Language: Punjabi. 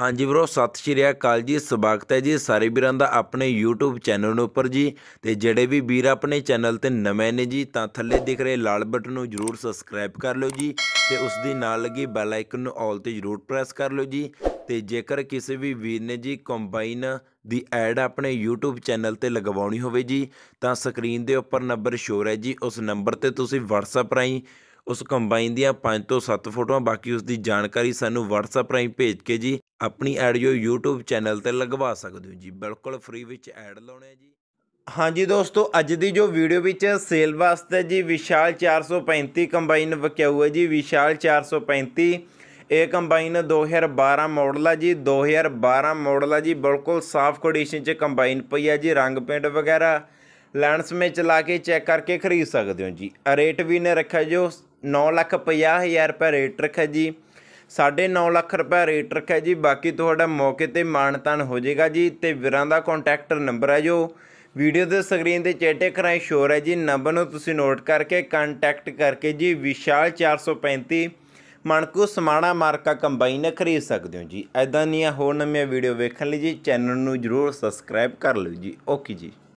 ਹਾਂਜੀ ਬ੍ਰੋ ਸਤਿ ਸ਼੍ਰੀ ਅਕਾਲ ਜੀ ਸਵਾਗਤ ਹੈ ਜੀ ਸਾਰੇ ਵੀਰਾਂ ਦਾ ਆਪਣੇ YouTube ਚੈਨਲ ਉੱਪਰ ਜੀ ਤੇ ਜਿਹੜੇ ਵੀ ਵੀਰ ਆਪਣੇ ਚੈਨਲ ਤੇ ਨਵੇਂ ਨੇ ਜੀ ਤਾਂ ਥੱਲੇ ਦਿਖ ਰਹੇ ਲਾਲ ਬਟਨ ਨੂੰ ਜਰੂਰ ਸਬਸਕ੍ਰਾਈਬ ਕਰ ਲਓ ਜੀ ਤੇ ਉਸ ਦੀ ਨਾਲ ਲੱਗੀ ਬੈਲ ਆਈਕਨ ਨੂੰ ਆਲ ਤੇ ਜਰੂਰ ਪ੍ਰੈਸ ਕਰ ਲਓ ਜੀ ਤੇ ਜੇਕਰ ਕਿਸੇ ਵੀ ਵੀਰ ਨੇ ਜੀ ਕੰਬਾਈਨ ਦੀ ਐਡ ਆਪਣੇ YouTube ਚੈਨਲ ਤੇ ਲਗਵਾਉਣੀ ਹੋਵੇ ਜੀ ਤਾਂ ਸਕਰੀਨ ਦੇ ਉੱਪਰ ਨੰਬਰ ਸ਼ੋਰ ਹੈ ਜੀ ਉਸ ਨੰਬਰ ਤੇ ਤੁਸੀਂ WhatsApp ਰਾਹੀਂ ਉਸ ਕੰਬਾਈਨ ਦੀਆਂ 5 ਤੋਂ 7 ਫੋਟੋਆਂ ਬਾਕੀ ਉਸ ਦੀ ਜਾਣਕਾਰੀ ਸਾਨੂੰ WhatsApp ਰਾਹੀਂ ਭੇਜ ਕੇ ਜੀ ਆਪਣੀ ਐਡੀਓ YouTube ਚੈਨਲ ਤੇ ਲਗਵਾ ਸਕਦੇ ਹੋ ਜੀ ਬਿਲਕੁਲ ਫ੍ਰੀ ਵਿੱਚ ਐਡ ਲਾਉਣੇ ਜੀ ਹਾਂਜੀ ਦੋਸਤੋ ਅੱਜ ਦੀ ਜੋ ਵੀਡੀਓ ਵਿੱਚ ਸੇਲ ਵਾਸਤੇ ਜੀ ਵਿਸ਼ਾਲ 435 ਕੰਬਾਈਨ ਵਕਿਆ ਹੋਇਆ ਜੀ ਵਿਸ਼ਾਲ 435 ਇਹ ਕੰਬਾਈਨ 2012 ਮਾਡਲ ਆ ਜੀ 2012 ਮਾਡਲ ਆ ਜੀ ਬਿਲਕੁਲ ਸਾਫ਼ ਕੰਡੀਸ਼ਨ 'ਚ ਕੰਬਾਈਨ ਪਈ ਆ ਜੀ ਰੰਗ ਪੇਂਟ ਵਗੈਰਾ ਲੈਂਸ ਮੇ ਚਲਾ ਕੇ ਚੈੱਕ ਕਰਕੇ ਖਰੀਦ ਸਕਦੇ ਹੋ ਜੀ ਰੇਟ ਵੀ ਨੇ ਰੱਖਿਆ ਜੋ 9 ਲੱਖ 50 ਹਜ਼ਾਰ ਰੁਪਏ ਰੇਟ ਰੱਖਿਆ ਜੀ 9.5 ਲੱਖ ਰੁਪਏ ਰੇਟ ਰੱਖਿਆ ਜੀ ਬਾਕੀ ਤੁਹਾਡਾ ਮੌਕੇ ਤੇ ਮਾਨਤਾਨ ਹੋ ਜਾਏਗਾ ਜੀ ਤੇ ਵੀਰਾਂ ਦਾ ਕੰਟੈਕਟ ਨੰਬਰ ਹੈ ਜੋ ਵੀਡੀਓ ਦੇ ਸਕਰੀਨ ਤੇ ਚੇਟੇ ਕਰਾਈ ਸ਼ੋਰ ਹੈ ਜੀ ਨੰਬਰ ਨੂੰ ਤੁਸੀਂ ਨੋਟ ਕਰਕੇ ਕੰਟੈਕਟ ਕਰਕੇ ਜੀ ਵਿਸ਼ਾਲ 435 ਮਣਕੂ ਸਮਾਣਾ ਮਾਰਕਾ ਕੰਬਾਈਨ ਖਰੀਦ ਸਕਦੇ ਹੋ ਜੀ ਐਦਾਂ ਆ ਹੋਰ ਨਵੀਆਂ ਵੀਡੀਓ ਵੇਖਣ ਲਈ ਜੀ ਚੈਨਲ ਨੂੰ ਜਰੂਰ ਸਬਸਕ੍ਰਾਈਬ ਕਰ ਲਓ ਜੀ ਓਕੇ ਜੀ